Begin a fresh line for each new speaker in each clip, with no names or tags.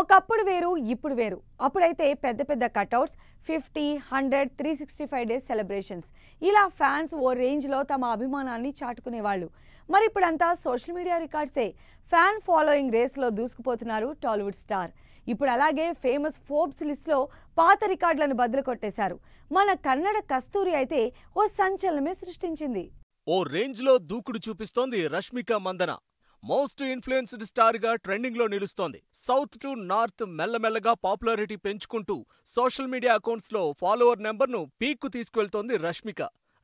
ఒకప్పుడు వేరు ఇప్పుడు వేరు అప్పుడైతే పెద్ద పెద్ద cutouts fifty hundred three sixty five days celebrations ఇలా ఫ్యాన్స్ ఓ రేంజ్లో తమ అభిమానాన్ని చాటుకునేవాళ్ళు మరి ఇప్పుడంతా సోషల్ మీడియా రికార్డ్సే ఫ్యాన్ ఫాలోయింగ్ రేస్లో దూసుకుపోతున్నారు టాలీవుడ్ స్టార్ ఇప్పుడు అలాగే ఫేమస్ ఫోర్బ్స్ లిస్ట్లో పాత రికార్డులను బదులు కొట్టేశారు మన కన్నడ కస్తూరి అయితే ఓ సంచలనమే సృష్టించింది
ఓ రేంజ్లో దూకుడు చూపిస్తోంది రష్మిక మందన మోస్ట్ ఇన్ఫ్లుయెన్స్డ్ స్టార్గా ట్రెండింగ్లో నిలుస్తోంది సౌత్ టు నార్త్ మెల్లమెల్లగా పాపులారిటీ పెంచుకుంటూ సోషల్ మీడియా అకౌంట్స్లో ఫాలోవర్ నెంబర్ను పీక్కు తీసుకువెళ్తోంది రష్మిక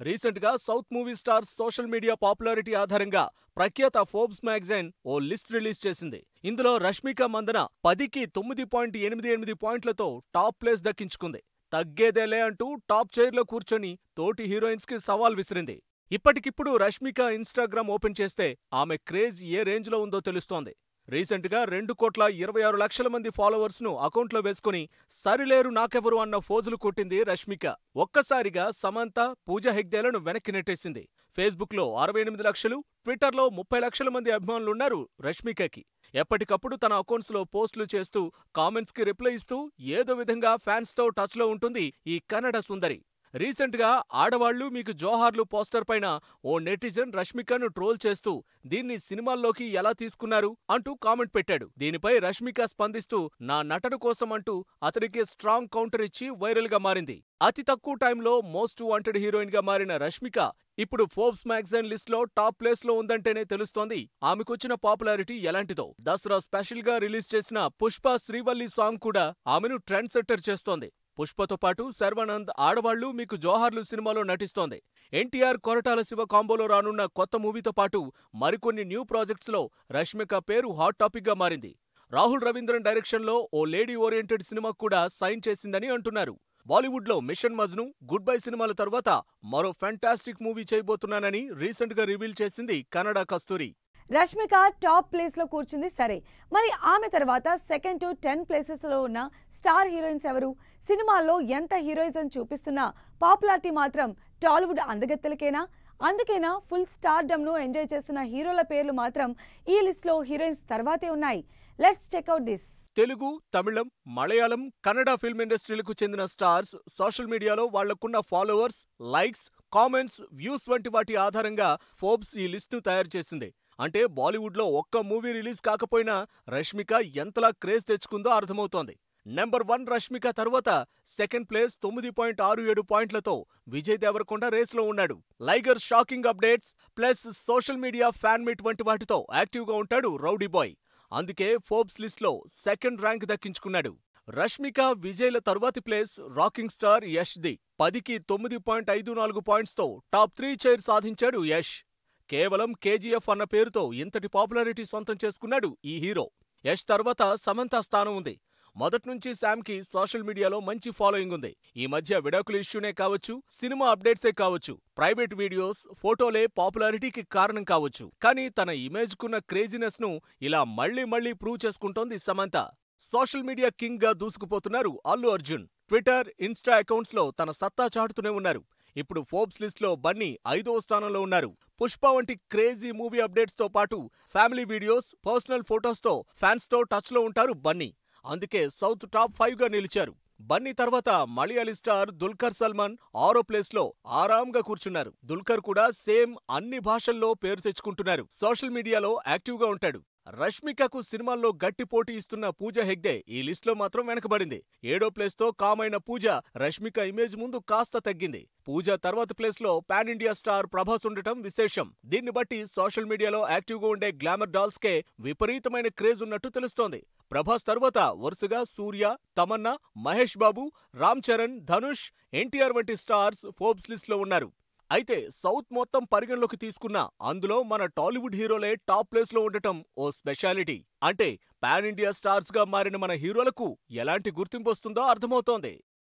రీసెంట్గా south movie star social media popularity ఆధారంగా ప్రఖ్యాత ఫోర్బ్స్ మ్యాగజైన్ ఓ లిస్ట్ రిలీజ్ చేసింది ఇందులో రష్మిక మందన పదికి తొమ్మిది పాయింట్ ఎనిమిది ఎనిమిది పాయింట్లతో టాప్ ప్లేస్ దక్కించుకుంది తగ్గేదేలే అంటూ టాప్ చైర్లో కూర్చొని తోటి హీరోయిన్స్కి సవాల్ విసిరింది ఇప్పటికిప్పుడు రష్మిక ఇన్స్టాగ్రామ్ ఓపెన్ చేస్తే ఆమె క్రేజ్ ఏ రేంజ్లో ఉందో తెలుస్తోంది రీసెంట్గా రెండు కోట్ల ఇరవై ఆరు లక్షల మంది ఫాలోవర్స్ను అకౌంట్లో వేసుకుని సరిలేరు నాకెవరు అన్న ఫోజులు కొట్టింది రష్మిక ఒక్కసారిగా సమంత పూజా హెగ్దేలను వెనక్కి నెట్టేసింది ఫేస్బుక్లో అరవై ఎనిమిది లక్షలు ట్విట్టర్లో ముప్పై లక్షల మంది అభిమానులున్నారు రష్మికకి ఎప్పటికప్పుడు తన అకౌంట్స్లో పోస్టులు చేస్తూ కామెంట్స్కి రిప్లై ఇస్తూ ఏదో విధంగా ఫ్యాన్స్తో టచ్లో ఉంటుంది ఈ కన్నడ సుందరి రీసెంట్గా ఆడవాళ్లు మీకు జోహార్లు పోస్టర్ పైన ఓ నెటిజన్ రష్మికను ట్రోల్ చేస్తూ దీన్ని సినిమాల్లోకి ఎలా తీసుకున్నారు అంటూ కామెంట్ పెట్టాడు దీనిపై రష్మిక స్పందిస్తూ నా నటన కోసం అంటూ అతనికి స్ట్రాంగ్ కౌంటర్ ఇచ్చి వైరల్గా మారింది అతి తక్కువ టైంలో మోస్ట్ వాంటెడ్ హీరోయిన్గా మారిన రష్మిక ఇప్పుడు ఫోర్బ్స్ మ్యాగజైన్ లిస్ట్లో టాప్ ప్లేస్లో ఉందంటేనే తెలుస్తోంది ఆమెకొచ్చిన పాపులారిటీ ఎలాంటిదో దసరా స్పెషల్గా రిలీజ్ చేసిన పుష్ప శ్రీవల్లి సాంగ్ కూడా ఆమెను ట్రెండ్ సెట్టర్ చేస్తోంది పుష్పతో పాటు శర్వానంద్ ఆడవాళ్లు మీకు జోహార్లు సినిమాలో నటిస్తోంది ఎన్టీఆర్ కొరటాల శివ కాంబోలో రానున్న కొత్త మూవీతో పాటు మరికొన్ని న్యూ ప్రాజెక్ట్స్లో రష్మిక పేరు హాట్ టాపిక్గా మారింది రాహుల్ రవీంద్రన్ డైరెక్షన్లో ఓ లేడీ ఓరియంటెడ్ సినిమా కూడా సైన్ చేసిందని అంటున్నారు బాలీవుడ్లో మిషన్ మజ్ను గుడ్ బై సినిమాల తర్వాత మరో ఫ్యాంటాస్టిక్ మూవీ చేయబోతున్నానని రీసెంట్గా రివీల్ చేసింది కన్నడ కస్తూరి
రష్మిక టాప్ ప్లేస్లో కూర్చుంది సరే మరి ఆమె తర్వాత సెకండ్ టు టెన్ ప్లేసెస్లో ఉన్న స్టార్ హీరోయిన్స్ ఎవరు సినిమాల్లో ఎంత హీరోయిజం చూపిస్తున్నా పాపులారిటీ మాత్రం టాలీవుడ్ అందగత్తెలకేనా అందుకేనా ఫుల్ స్టార్డమ్ను ఎంజాయ్ చేస్తున్న హీరోల పేర్లు మాత్రం ఈ లిస్ట్లో హీరోయిన్స్ తర్వాతే ఉన్నాయి లెట్స్ చెక్అవుట్ దిస్
తెలుగు తమిళం మలయాళం కన్నడ ఫిల్మ్ ఇండస్ట్రీలకు చెందిన స్టార్స్ సోషల్ మీడియాలో వాళ్లకున్న ఫాలోవర్స్ లైక్స్ కామెంట్స్ వ్యూస్ వంటి వాటి ఆధారంగా ఫోర్బ్స్ ఈ లిస్ట్ను తయారు చేసింది అంటే బాలీవుడ్లో ఒక్క మూవీ రిలీజ్ కాకపోయినా రష్మిక ఎంతలా క్రేజ్ తెచ్చుకుందో అర్థమవుతోంది నెంబర్ వన్ రష్మిక తర్వాత సెకండ్ ప్లేస్ తొమ్మిది పాయింట్ ఆరు ఏడు పాయింట్లతో విజయ్ దేవరకొండ రేస్లో ఉన్నాడు Liger shocking updates plus social media fan meet వంటి వాటితో యాక్టివ్గా ఉంటాడు రౌడీ బాయ్ అందుకే ఫోర్బ్స్ లిస్ట్లో సెకండ్ ర్యాంక్ దక్కించుకున్నాడు రష్మిక విజయ్ల తరువాతి place rocking star Yash the పదికి తొమ్మిది పాయింట్ ఐదు నాలుగు పాయింట్స్తో టాప్ త్రీ చైర్ సాధించాడు యష్ కేవలం కేజీఎఫ్ అన్న పేరుతో ఇంతటి పాపులారిటీ సొంతం చేసుకున్నాడు ఈ హీరో యష్ తర్వాత సమంత స్థానం ఉంది మొదట్నుంచి శామ్కి సోషల్ మీడియాలో మంచి ఫాలోయింగ్ ఉంది ఈ మధ్య విడాకుల ఇష్యూనే కావచ్చు సినిమా అప్డేట్సే కావచ్చు ప్రైవేట్ వీడియోస్ ఫోటోలే పాపులారిటీకి కారణం కావచ్చు కానీ తన ఇమేజ్కున్న క్రేజీనెస్ను ఇలా మళ్లీ మళ్లీ ప్రూవ్ చేసుకుంటోంది సమంత సోషల్ మీడియా కింగ్ గా దూసుకుపోతున్నారు అల్లు అర్జున్ ట్విట్టర్ ఇన్స్టా అకౌంట్స్లో తన సత్తా చాటుతూనే ఉన్నారు ఇప్పుడు ఫోర్బ్స్ లిస్ట్లో బన్నీ ఐదవ స్థానంలో ఉన్నారు పుష్ప వంటి క్రేజీ మూవీ అప్డేట్స్తో పాటు ఫ్యామిలీ వీడియోస్ పర్సనల్ ఫొటోస్తో ఫ్యాన్స్తో టచ్లో ఉంటారు బన్నీ అందుకే సౌత్ టాప్ ఫైవ్గా నిలిచారు బన్నీ తర్వాత మలయాళీ స్టార్ దుల్కర్ సల్మాన్ ఆరో ప్లేస్ లో ఆరాంగా కూర్చున్నారు దుల్కర్ కూడా సేమ్ అన్ని భాషల్లో పేరు తెచ్చుకుంటున్నారు సోషల్ మీడియాలో యాక్టివ్ గా ఉంటాడు రష్మికకు సినిమాల్లో గట్టి పోటీ ఇస్తున్న పూజ హెగ్డే ఈ లిస్ట్లో మాత్రం వెనకబడింది ఏడో ప్లేస్తో కామైన పూజ రష్మిక ఇమేజ్ ముందు కాస్త తగ్గింది పూజ తర్వాత ప్లేస్లో పాన్ ఇండియా స్టార్ ప్రభాస్ ఉండటం విశేషం దీన్ని బట్టి సోషల్ మీడియాలో యాక్టివ్గా ఉండే గ్లామర్ డాల్స్కే విపరీతమైన క్రేజ్ ఉన్నట్టు తెలుస్తోంది ప్రభాస్ తర్వాత వరుసగా సూర్య తమన్నా మహేష్ బాబు రామ్ చరణ్ ధనుష్ ఎన్టీఆర్ వంటి స్టార్స్ ఫోర్బ్స్ లిస్ట్లో ఉన్నారు అయితే సౌత్ మొత్తం పరిగణలోకి తీసుకున్న అందులో మన టాలీవుడ్ హీరోలే టాప్ ప్లేస్లో ఉండటం ఓ స్పెషాలిటీ అంటే పాన్ ఇండియా స్టార్స్గా మారిన మన హీరోలకు ఎలాంటి గుర్తింపు వస్తుందో అర్థమవుతోంది